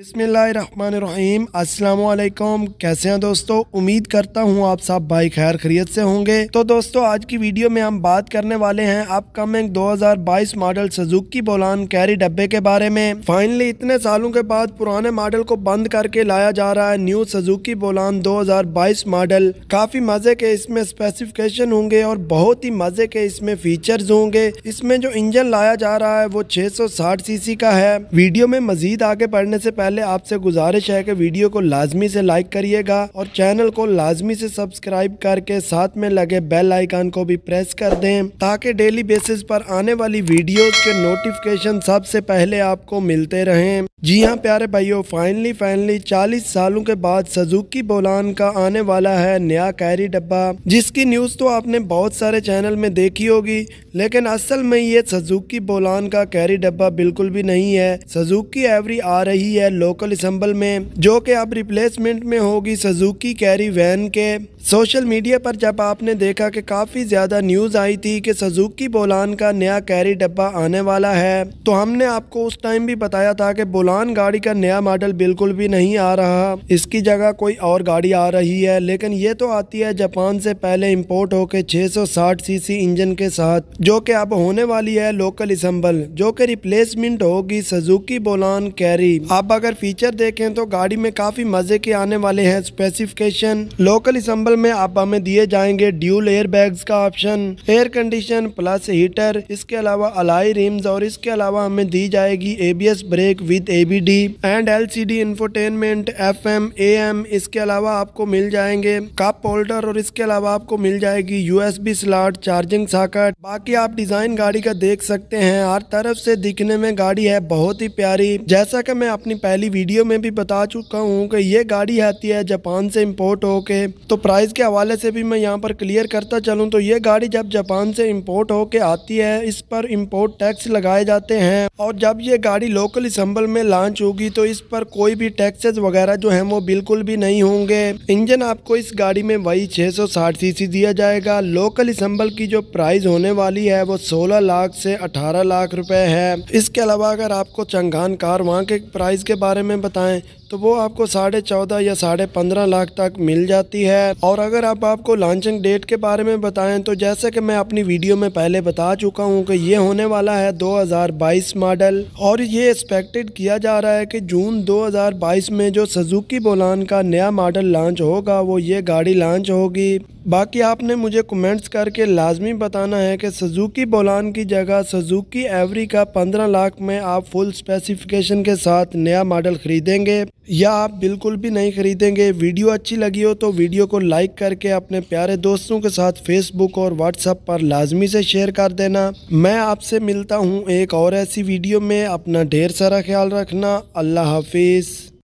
बसमीम अल्लाम कैसे हैं दोस्तों उम्मीद करता हूं आप सब भाई खैर खरीत से होंगे तो दोस्तों आज की वीडियो में हम बात करने वाले हैं upcoming 2022 model Suzuki Bolan Carry डब्बे के बारे में फाइनली इतने सालों के बाद पुराने मॉडल को बंद करके लाया जा रहा है न्यू सुजुकी बोलान 2022 मॉडल काफी मजे के इसमें स्पेसिफिकेशन होंगे और बहुत ही मजे के इसमें फीचर होंगे इसमें जो इंजन लाया जा रहा है वो सी सीसी का है वीडियो में मजीद आगे बढ़ने ऐसी पहले पहले आपसे गुजारिश है कि वीडियो को लाजमी से लाइक करिएगा और चैनल को लाजमी से सब्सक्राइब करके साथ में लगे बेल आइकन को भी प्रेस कर दें ताकि डेली बेसिस पर आने वाली वीडियोस के नोटिफिकेशन सबसे पहले आपको मिलते रहें जी हाँ प्यारे भाइयों फाइनली फाइनली 40 सालों के बाद सजुकी बोलान का आने वाला है नया कैरी डब्बा जिसकी न्यूज़ तो आपने बहुत सारे चैनल में देखी होगी लेकिन असल में ये सजुकी बोलान का कैरी डब्बा बिल्कुल भी नहीं है सजुकी एवरी आ रही है लोकल असम्बल में जो कि अब रिप्लेसमेंट में होगी सजुकी कैरी वैन के सोशल मीडिया पर जब आपने देखा कि काफ़ी ज़्यादा न्यूज़ आई थी कि सजुकी बोलान का नया कैरी डब्बा आने वाला है तो हमने आपको उस टाइम भी बताया था कि बोलान गाड़ी का नया मॉडल बिल्कुल भी नहीं आ रहा इसकी जगह कोई और गाड़ी आ रही है लेकिन ये तो आती है जापान से पहले इम्पोर्ट होकर सी सीसी इंजन के साथ जो कि अब होने वाली है लोकल इसम्बल जो कि रिप्लेसमेंट होगी सजुकी बोलान कैरी अब अगर फीचर देखें तो गाड़ी में काफ़ी मज़े के आने वाले हैं स्पेसिफिकेशन लोकल असम्बल में आप हमें दिए जाएंगे ड्यूल एयर बैग्स का option air condition plus heater इसके अलावा अलाई रिम्स और इसके अलावा हमें दी जाएगी ABS brake with EBD and LCD infotainment FM AM इसके अलावा आपको मिल जाएंगे कप होल्डर और इसके अलावा आपको मिल जाएगी यूएसबी स्लॉट चार्जिंग साकट बाकी आप डिजाइन गाड़ी का देख सकते हैं हर तरफ से दिखने में गाड़ी है बहुत ही प्यारी जैसा की मैं अपनी पहली वीडियो में भी बता चुका हूँ कि ये गाड़ी आती है जापान से इम्पोर्ट होके तो प्राइस के हवाले से भी मैं यहाँ पर क्लियर करता चलूँ तो ये गाड़ी जब जापान से इम्पोर्ट होके आती है इस पर इम्पोर्ट टैक्स लगाए जाते हैं और जब ये गाड़ी लोकल असम्बल में लॉन्च होगी तो इस पर कोई भी टैक्सेस वगैरह जो है वो बिल्कुल भी नहीं होंगे इंजन आपको इस गाड़ी में वही छः सौ साठ सी सी दिया जाएगा लोकल असम्बल की जो प्राइस होने वाली है वो सोलह लाख से अठारह लाख रुपए है इसके अलावा अगर आपको चंगान कार वहाँ के प्राइस के बारे में बताएं तो वो आपको साढ़े चौदह या साढ़े पंद्रह लाख तक मिल जाती है और अगर आप आपको लॉन्चिंग डेट के बारे में बताएं तो जैसे कि मैं अपनी वीडियो में पहले बता चुका हूं कि ये होने वाला है 2022 मॉडल और ये एक्सपेक्टेड किया जा रहा है कि जून 2022 में जो सजुकी बोलान का नया मॉडल लॉन्च होगा वो ये गाड़ी लॉन्च होगी बाकी आपने मुझे कमेंट्स करके लाजमी बताना है कि सजुकी बोलान की जगह सजुकी एवरी का पंद्रह लाख में आप फुल स्पेसिफिकेशन के साथ नया मॉडल ख़रीदेंगे या आप बिल्कुल भी नहीं खरीदेंगे वीडियो अच्छी लगी हो तो वीडियो को लाइक करके अपने प्यारे दोस्तों के साथ फेसबुक और व्हाट्सएप पर लाजमी से शेयर कर देना मैं आपसे मिलता हूँ एक और ऐसी वीडियो में अपना ढेर सारा ख्याल रखना अल्लाह हाफिज़